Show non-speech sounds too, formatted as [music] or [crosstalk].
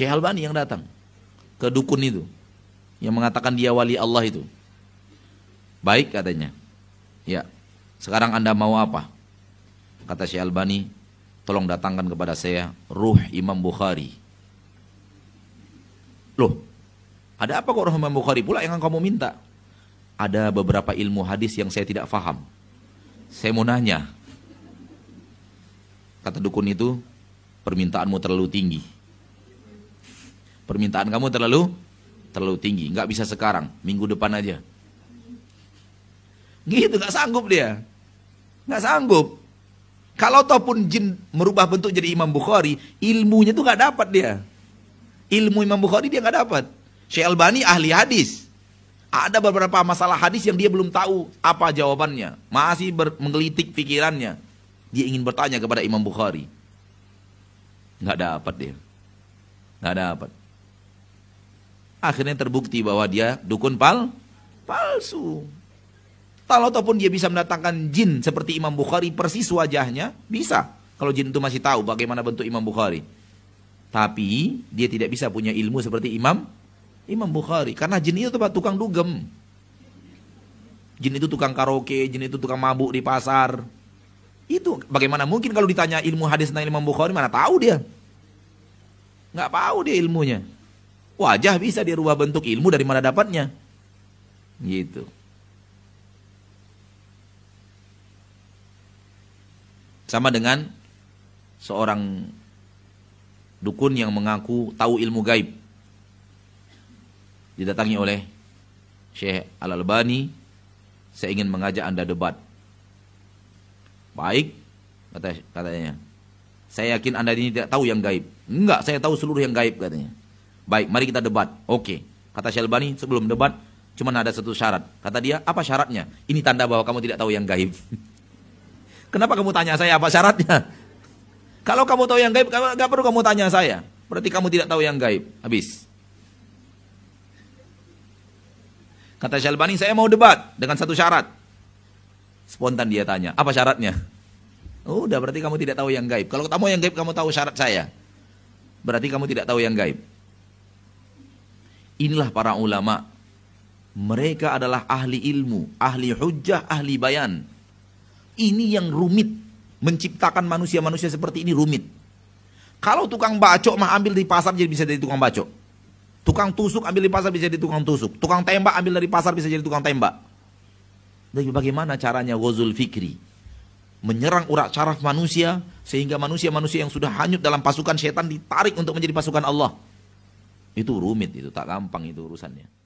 Syekh Albani yang datang ke dukun itu yang mengatakan dia wali Allah itu. Baik katanya. Ya. Sekarang Anda mau apa? Kata Syekh Albani, tolong datangkan kepada saya ruh Imam Bukhari. Loh, ada apa kok ruh Imam Bukhari pula yang kamu minta? Ada beberapa ilmu hadis yang saya tidak faham. Saya mau nanya. Kata dukun itu, permintaanmu terlalu tinggi Permintaan kamu terlalu terlalu tinggi, nggak bisa sekarang, minggu depan aja. Gitu nggak sanggup dia, nggak sanggup. Kalau ataupun jin merubah bentuk jadi Imam Bukhari, ilmunya tuh nggak dapat dia. Ilmu Imam Bukhari dia nggak dapat. Syekh Albani ahli hadis. Ada beberapa masalah hadis yang dia belum tahu apa jawabannya. Masih menggelitik pikirannya. Dia ingin bertanya kepada Imam Bukhari. Nggak dapat dia. Nggak dapat. Akhirnya terbukti bahwa dia dukun pal palsu. Kalau ataupun dia bisa mendatangkan jin seperti Imam Bukhari persis wajahnya, bisa. Kalau jin itu masih tahu bagaimana bentuk Imam Bukhari. Tapi dia tidak bisa punya ilmu seperti Imam Imam Bukhari karena jin itu tukang dugem. Jin itu tukang karaoke, jin itu tukang mabuk di pasar. Itu bagaimana mungkin kalau ditanya ilmu hadis tentang Imam Bukhari mana tahu dia. Nggak tahu dia ilmunya. Wajah bisa dirubah bentuk ilmu dari mana dapatnya. Gitu. Sama dengan seorang dukun yang mengaku tahu ilmu gaib. Didatangi oleh Syekh Al-Albani, saya ingin mengajak Anda debat. Baik, kata katanya. Saya yakin Anda ini tidak tahu yang gaib. Enggak, saya tahu seluruh yang gaib katanya. Baik, mari kita debat. Oke. Kata Syalbani sebelum debat cuman ada satu syarat. Kata dia, apa syaratnya? Ini tanda bahwa kamu tidak tahu yang gaib. [laughs] Kenapa kamu tanya saya apa syaratnya? [laughs] Kalau kamu tahu yang gaib, gak perlu kamu tanya saya. Berarti kamu tidak tahu yang gaib. Habis. Kata Syalbani, saya mau debat dengan satu syarat. Spontan dia tanya, apa syaratnya? [laughs] Udah berarti kamu tidak tahu yang gaib. Kalau kamu yang gaib, kamu tahu syarat saya. Berarti kamu tidak tahu yang gaib. Inilah para ulama. Mereka adalah ahli ilmu, ahli hujjah, ahli bayan. Ini yang rumit. Menciptakan manusia-manusia seperti ini rumit. Kalau tukang bacok mah ambil di pasar jadi bisa jadi tukang bacok. Tukang tusuk ambil di pasar bisa jadi tukang tusuk. Tukang tembak ambil dari pasar bisa jadi tukang tembak. Tapi bagaimana caranya wazul fikri? Menyerang urat syaraf manusia sehingga manusia-manusia yang sudah hanyut dalam pasukan setan ditarik untuk menjadi pasukan Allah. Itu rumit itu, tak gampang itu urusannya.